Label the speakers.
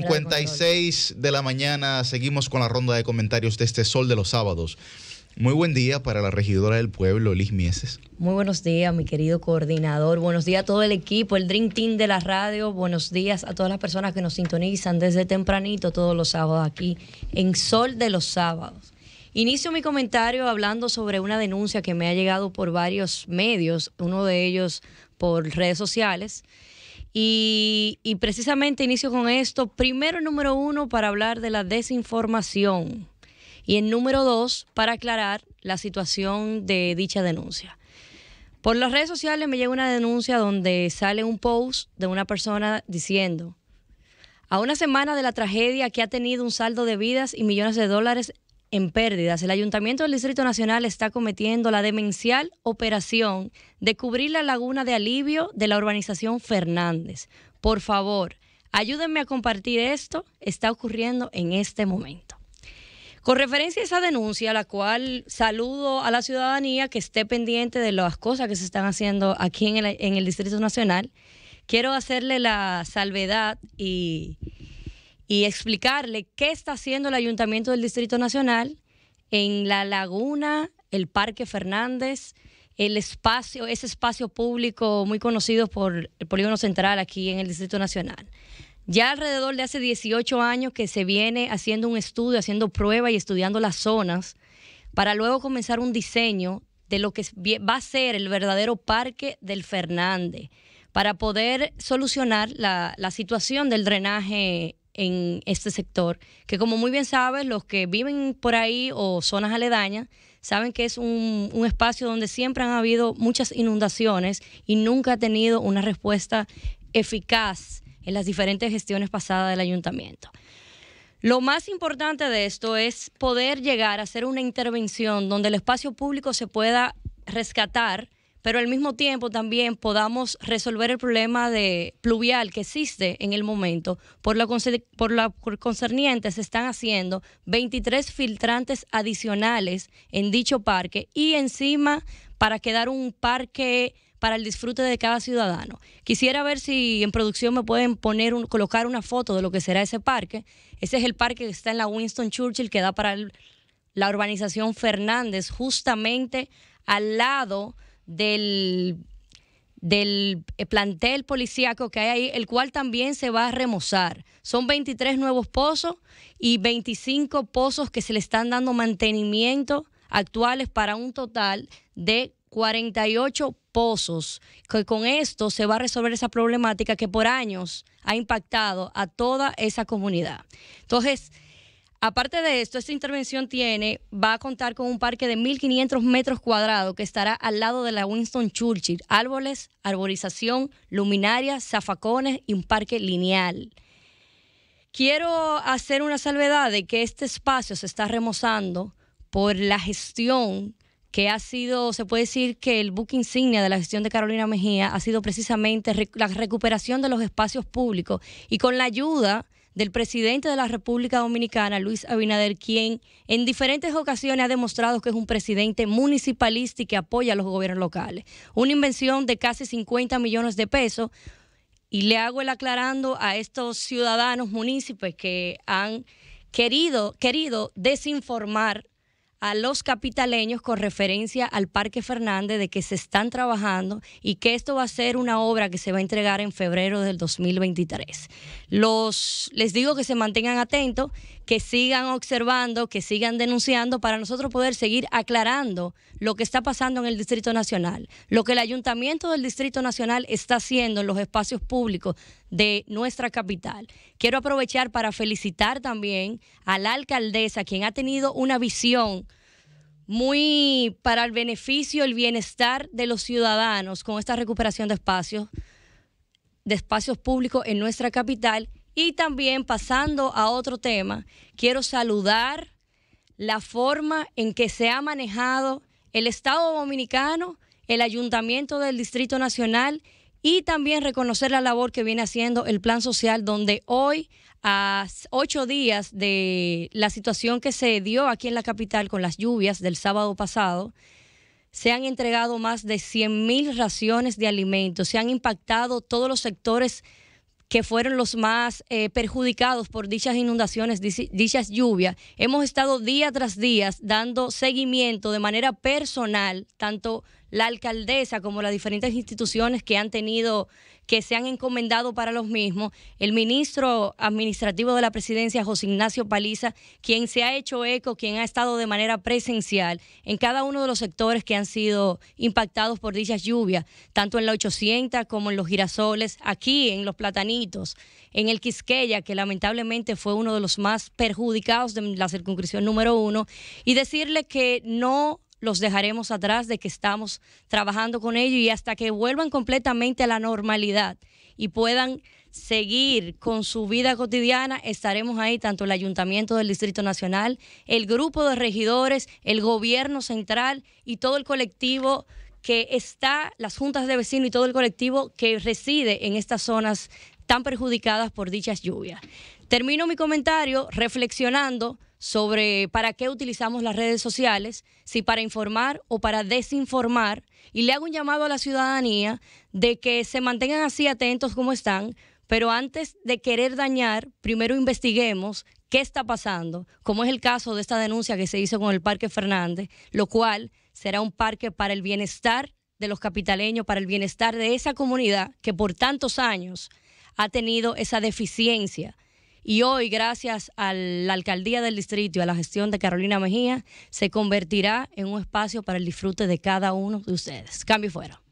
Speaker 1: 56 de la mañana seguimos con la ronda de comentarios de este Sol de los Sábados. Muy buen día para la regidora del pueblo, Liz Mieses. Muy buenos días, mi querido coordinador. Buenos días a todo el equipo, el Dream Team de la radio. Buenos días a todas las personas que nos sintonizan desde tempranito todos los sábados aquí en Sol de los Sábados. Inicio mi comentario hablando sobre una denuncia que me ha llegado por varios medios, uno de ellos por redes sociales, y, precisamente inicio con esto. Primero, número uno, para hablar de la desinformación. Y en número dos, para aclarar la situación de dicha denuncia. Por las redes sociales me llega una denuncia donde sale un post de una persona diciendo, a una semana de la tragedia que ha tenido un saldo de vidas y millones de dólares en pérdidas. El Ayuntamiento del Distrito Nacional está cometiendo la demencial operación de cubrir la laguna de alivio de la urbanización Fernández. Por favor, ayúdenme a compartir esto. Está ocurriendo en este momento. Con referencia a esa denuncia, la cual saludo a la ciudadanía que esté pendiente de las cosas que se están haciendo aquí en el Distrito Nacional, quiero hacerle la salvedad y y explicarle qué está haciendo el Ayuntamiento del Distrito Nacional en la laguna, el Parque Fernández, el espacio, ese espacio público muy conocido por el Polígono Central aquí en el Distrito Nacional. Ya alrededor de hace 18 años que se viene haciendo un estudio, haciendo pruebas y estudiando las zonas para luego comenzar un diseño de lo que va a ser el verdadero parque del Fernández, para poder solucionar la, la situación del drenaje en este sector, que como muy bien sabes, los que viven por ahí o zonas aledañas, saben que es un, un, espacio donde siempre han habido muchas inundaciones y nunca ha tenido una respuesta eficaz en las diferentes gestiones pasadas del ayuntamiento. Lo más importante de esto es poder llegar a hacer una intervención donde el espacio público se pueda rescatar pero al mismo tiempo también podamos resolver el problema de pluvial que existe en el momento. Por lo, por la concerniente se están haciendo 23 filtrantes adicionales en dicho parque y encima para quedar un parque para el disfrute de cada ciudadano. Quisiera ver si en producción me pueden poner un, colocar una foto de lo que será ese parque. Ese es el parque que está en la Winston Churchill, que da para la urbanización Fernández, justamente al lado del, eh, plantel policíaco que hay ahí, el cual también se va a remozar. Son 23 nuevos pozos y 25 pozos que se le están dando mantenimiento actuales para un total de 48 pozos, que con esto se va a resolver esa problemática que por años ha impactado a toda esa comunidad. Entonces, Aparte de esto, esta intervención tiene, va a contar con un parque de 1.500 metros cuadrados que estará al lado de la Winston Churchill, árboles, arborización, luminarias, zafacones y un parque lineal. Quiero hacer una salvedad de que este espacio se está remozando por la gestión que ha sido, se puede decir que el buque insignia de la gestión de Carolina Mejía ha sido precisamente la recuperación de los espacios públicos y con la ayuda del presidente de la República Dominicana, Luis Abinader, quien en diferentes ocasiones ha demostrado que es un presidente municipalista y que apoya a los gobiernos locales. Una invención de casi 50 millones de pesos. Y le hago el aclarando a estos ciudadanos municipios que han querido, querido desinformar a los capitaleños con referencia al Parque Fernández de que se están trabajando y que esto va a ser una obra que se va a entregar en febrero del 2023. Los, les digo que se mantengan atentos, que sigan observando, que sigan denunciando para nosotros poder seguir aclarando lo que está pasando en el Distrito Nacional, lo que el Ayuntamiento del Distrito Nacional está haciendo en los espacios públicos de nuestra capital. Quiero aprovechar para felicitar también a la alcaldesa, quien ha tenido una visión muy para el beneficio, el bienestar de los ciudadanos con esta recuperación de espacios, de espacios públicos en nuestra capital. Y también pasando a otro tema, quiero saludar la forma en que se ha manejado el Estado Dominicano, el Ayuntamiento del Distrito Nacional y también reconocer la labor que viene haciendo el Plan Social, donde hoy, a ocho días de la situación que se dio aquí en la capital con las lluvias del sábado pasado, se han entregado más de 100.000 mil raciones de alimentos, se han impactado todos los sectores que fueron los más eh, perjudicados por dichas inundaciones, dichas lluvias. Hemos estado día tras día dando seguimiento de manera personal, tanto la alcaldesa como las diferentes instituciones que han tenido, que se han encomendado para los mismos, el ministro administrativo de la presidencia, José Ignacio Paliza, quien se ha hecho eco, quien ha estado de manera presencial en cada uno de los sectores que han sido impactados por dichas lluvias, tanto en la 800 como en los girasoles, aquí en los platanitos, en el Quisqueya, que lamentablemente fue uno de los más perjudicados de la circunscripción número uno, y decirle que no los dejaremos atrás de que estamos trabajando con ellos y hasta que vuelvan completamente a la normalidad y puedan seguir con su vida cotidiana, estaremos ahí, tanto el Ayuntamiento del Distrito Nacional, el grupo de regidores, el gobierno central y todo el colectivo que está, las juntas de vecinos y todo el colectivo que reside en estas zonas tan perjudicadas por dichas lluvias. Termino mi comentario reflexionando sobre para qué utilizamos las redes sociales, si para informar o para desinformar, y le hago un llamado a la ciudadanía de que se mantengan así atentos como están, pero antes de querer dañar, primero investiguemos qué está pasando, como es el caso de esta denuncia que se hizo con el Parque Fernández, lo cual será un parque para el bienestar de los capitaleños, para el bienestar de esa comunidad que por tantos años ha tenido esa deficiencia y hoy, gracias a la alcaldía del distrito y a la gestión de Carolina Mejía, se convertirá en un espacio para el disfrute de cada uno de ustedes. Cambio fuera.